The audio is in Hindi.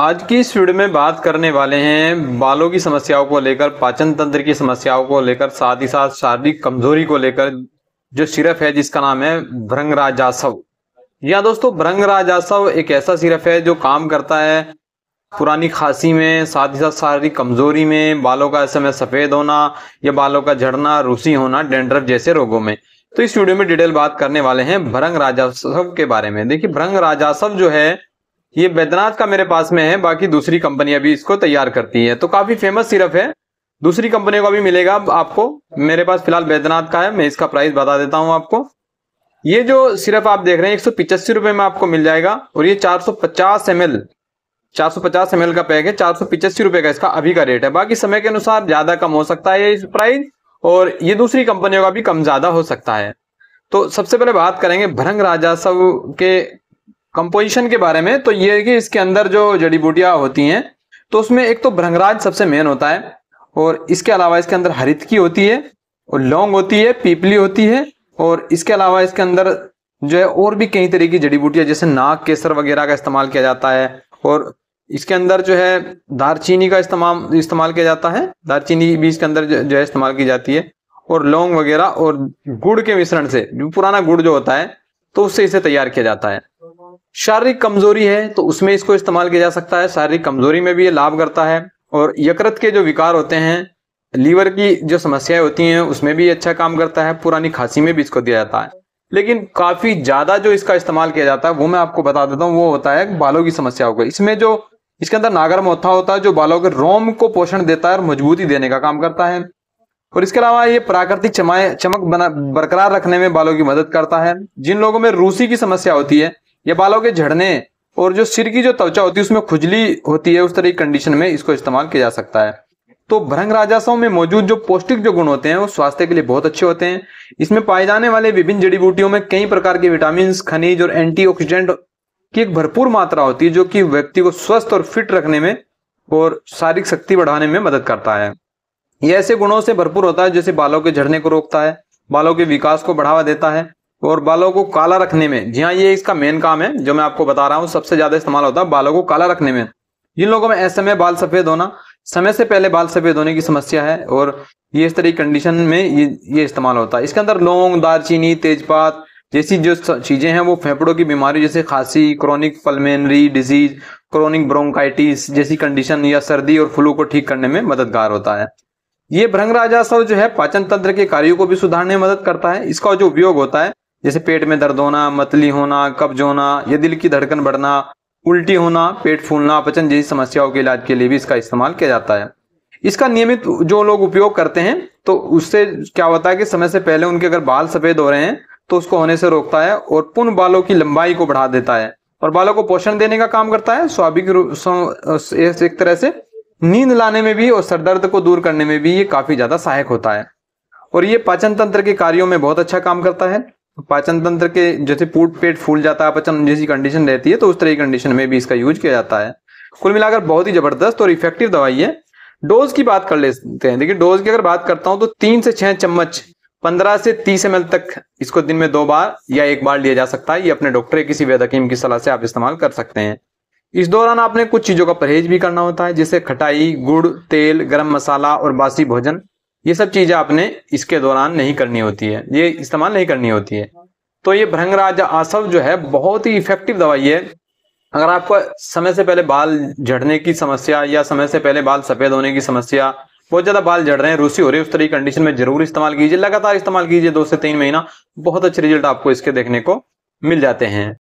आज की इस वीडियो में बात करने वाले हैं बालों की समस्याओं को लेकर पाचन तंत्र की समस्याओं को लेकर साथ ही साथ शारीरिक कमजोरी को लेकर जो सिरप है जिसका नाम है भ्रंग राजासव या दोस्तों भ्रंग राजासव एक ऐसा सिरप है जो काम करता है पुरानी खांसी में साथ ही साथ शारीरिक कमजोरी में बालों का ऐसे में सफेद होना या बालों का झड़ना रूसी होना डेंड्रफ जैसे रोगों में तो इस वीडियो में डिटेल बात करने वाले हैं भ्रंग राजासव के बारे में देखिए भ्रंग राजासव जो है ये बैद्यनाथ का मेरे पास में है बाकी दूसरी कंपनियां भी इसको तैयार करती है तो काफी फेमस सिरप है दूसरी कंपनी का भी मिलेगा आपको मेरे पास फिलहाल बैद्यनाथ का है मैं इसका प्राइस बता देता हूँ आपको ये जो सिरप आप देख रहे हैं एक सौ में आपको मिल जाएगा और ये 450 पचास एम एल का पैक है चार सौ का इसका अभी का रेट है बाकी समय के अनुसार ज्यादा कम हो सकता है इस प्राइस और ये दूसरी कंपनियों का भी कम ज्यादा हो सकता है तो सबसे पहले बात करेंगे भरंग राजा सब के कंपोजिशन के बारे में तो ये है कि इसके अंदर जो जड़ी बूटियाँ होती हैं तो उसमें एक तो भ्रंगराज सबसे मेन होता है और इसके अलावा इसके अंदर हरित की होती है और लौंग होती है पीपली होती है और इसके अलावा इसके अंदर जो है और भी कई तरह की जड़ी बूटियाँ जैसे नाग केसर वगैरह का इस्तेमाल किया जाता है और इसके अंदर जो है दारचीनी का इस्तेमाल इस्तेमाल किया जाता है दारचीनी भी इसके अंदर जो है इस्तेमाल की जाती है और लौंग वगैरह और गुड़ के मिश्रण से जो पुराना गुड़ जो होता है तो उससे इसे तैयार किया जाता है शारीरिक कमजोरी है तो उसमें इसको इस्तेमाल किया जा सकता है शारीरिक कमजोरी में भी ये लाभ करता है और यकृत के जो विकार होते हैं लीवर की जो समस्याएं होती हैं उसमें भी अच्छा काम करता है पुरानी खांसी में भी इसको दिया जाता है लेकिन काफी ज्यादा जो इसका इस्तेमाल किया जाता है वो मैं आपको बता देता हूँ वो होता है बालों की समस्या होगी इसमें जो इसके अंदर नागर मोथा होता है जो बालों के रोम को पोषण देता है और मजबूती देने का काम करता है और इसके अलावा ये प्राकृतिक चमाए चमक बना बरकरार रखने में बालों की मदद करता है जिन लोगों में रूसी की समस्या होती है या बालों के झड़ने और जो सिर की जो त्वचा होती है उसमें खुजली होती है उस तरह की कंडीशन में इसको इस्तेमाल किया जा सकता है तो भ्रंग राजासों में मौजूद जो पौष्टिक जो गुण होते हैं वो स्वास्थ्य के लिए बहुत अच्छे होते हैं इसमें पाए जाने वाले विभिन्न जड़ी बूटियों में कई प्रकार के विटामिन खनिज और एंटीऑक्सीडेंट की एक भरपूर मात्रा होती है जो कि व्यक्ति को स्वस्थ और फिट रखने में और शारीरिक शक्ति बढ़ाने में मदद करता है यह ऐसे गुणों से भरपूर होता है जैसे बालों के झड़ने को रोकता है बालों के विकास को बढ़ावा देता है और बालों को काला रखने में जी हाँ ये इसका मेन काम है जो मैं आपको बता रहा हूँ सबसे ज्यादा इस्तेमाल होता है बालों को काला रखने में जिन लोगों में ऐसे में बाल सफेद होना समय से पहले बाल सफेद होने की समस्या है और ये इस तरह की कंडीशन में ये ये इस्तेमाल होता है इसके अंदर लौंग दालचीनी तेजपात जैसी जो चीज़ें हैं वो फेफड़ों की बीमारी जैसे खांसी chronic pulmonary disease chronic bronchitis जैसी कंडीशन या सर्दी और फ्लू को ठीक करने में मददगार होता है ये भ्रंग राजा जो है पाचन तंत्र के कार्यों को भी सुधारने में मदद करता है इसका जो उपयोग होता है जैसे पेट में दर्द होना मतली होना कब्ज होना या दिल की धड़कन बढ़ना उल्टी होना पेट फूलना अपचन जैसी समस्याओं के इलाज के लिए भी इसका इस्तेमाल किया जाता है इसका नियमित जो लोग उपयोग करते हैं तो उससे क्या होता है कि समय से पहले उनके अगर बाल सफेद हो रहे हैं तो उसको होने से रोकता है और पुनः बालों की लंबाई को बढ़ा देता है और बालों को पोषण देने का काम करता है स्वाभाविक रूप से एक तरह से नींद लाने में भी और सरदर्द को दूर करने में भी ये काफी ज्यादा सहायक होता है और ये पाचन तंत्र के कार्यों में बहुत अच्छा काम करता है पाचन तंत्र के जैसे पूट पेट फूल जाता है पाचन जैसी कंडीशन रहती है तो उस तरह की कंडीशन में भी इसका यूज किया जाता है कुल मिलाकर बहुत ही जबरदस्त और इफेक्टिव दवाई है डोज की बात कर लेते हैं देखिए डोज की अगर बात करता हूं तो तीन से छह चम्मच पंद्रह से तीस एम तक इसको दिन में दो बार या एक बार लिया जा सकता है ये अपने डॉक्टर या किसी वेद की सलाह से आप इस्तेमाल कर सकते हैं इस दौरान आपने कुछ चीजों का परहेज भी करना होता है जैसे खटाई गुड़ तेल गरम मसाला और बासी भोजन ये सब चीज़ें आपने इसके दौरान नहीं करनी होती है ये इस्तेमाल नहीं करनी होती है तो ये भ्रंगराज आसव जो है बहुत ही इफेक्टिव दवाई है अगर आपको समय से पहले बाल झड़ने की समस्या या समय से पहले बाल सफ़ेद होने की समस्या बहुत ज़्यादा बाल झड़ रहे हैं रूसी हो रही है उस तरह की कंडीशन में जरूर इस्तेमाल कीजिए लगातार इस्तेमाल कीजिए दो से तीन महीना बहुत अच्छे रिजल्ट आपको इसके देखने को मिल जाते हैं